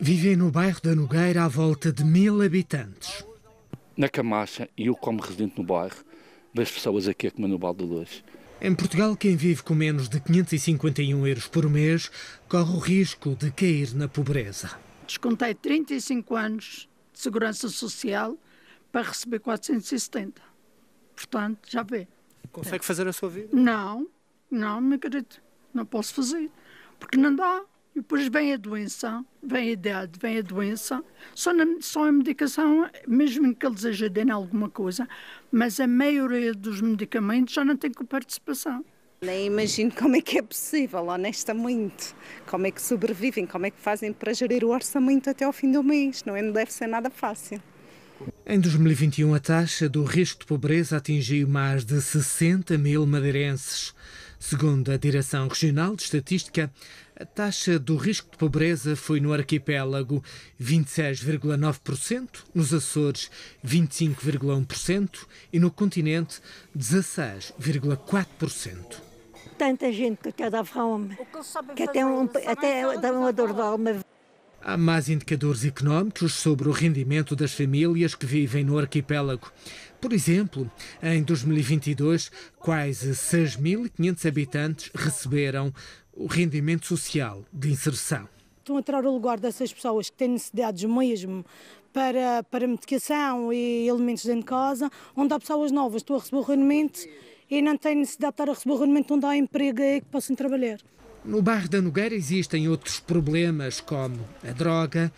vivem no bairro da Nogueira à volta de mil habitantes. Na Camacha, e eu como residente no bairro, vejo pessoas aqui a comer no balde de luz. Em Portugal, quem vive com menos de 551 euros por mês corre o risco de cair na pobreza. Descontei 35 anos de segurança social para receber 470. Portanto, já vê. Consegue fazer a sua vida? Não, não, me acredito, Não posso fazer. Porque não dá. E depois vem a doença, vem a idade, vem a doença. Só, na, só a medicação, mesmo que eles ajudem em alguma coisa, mas a maioria dos medicamentos já não tem participação. Nem imagino como é que é possível, honestamente. Como é que sobrevivem, como é que fazem para gerir o orçamento até ao fim do mês. Não, é? não deve ser nada fácil. Em 2021, a taxa do risco de pobreza atingiu mais de 60 mil madeirenses. Segundo a Direção Regional de Estatística, a taxa do risco de pobreza foi no arquipélago 26,9%, nos Açores 25,1% e no continente 16,4%. Tanta gente que até dá fome, que até, um, até é dá uma dor de alma Há mais indicadores económicos sobre o rendimento das famílias que vivem no arquipélago. Por exemplo, em 2022, quase 6.500 habitantes receberam o rendimento social de inserção. Estão a tirar o lugar dessas pessoas que têm necessidades mesmo para, para medicação e alimentos dentro de casa, onde há pessoas novas, estou a receber o rendimento e não tenho necessidade de estar a receber o rendimento onde há emprego e é que possam trabalhar. No bairro da Nogueira existem outros problemas, como a droga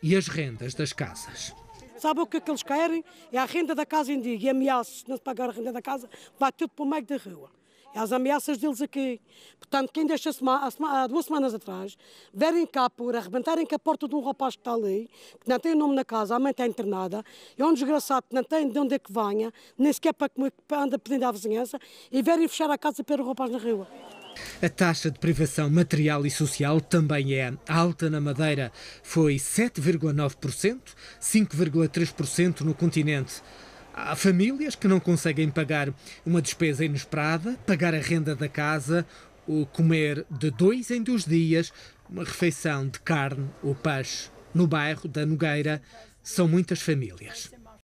e as rendas das casas. Sabe o que é que eles querem? É a renda da casa em dia. E ameaças, se não se pagar a renda da casa, vai tudo para o meio da rua às ameaças deles aqui. Portanto, quem deixa há duas semanas atrás, verem cá por arrebentarem que a porta de um rapaz que está ali, que não tem o nome na casa, a mãe está internada, é um desgraçado que não tem de onde é que venha, nem sequer para que anda pedindo à vizinhança, e verem fechar a casa para o rapaz na rua. A taxa de privação material e social também é alta na Madeira. Foi 7,9%, 5,3% no continente. Há famílias que não conseguem pagar uma despesa inesperada, pagar a renda da casa ou comer de dois em dois dias uma refeição de carne ou peixe. No bairro da Nogueira, são muitas famílias.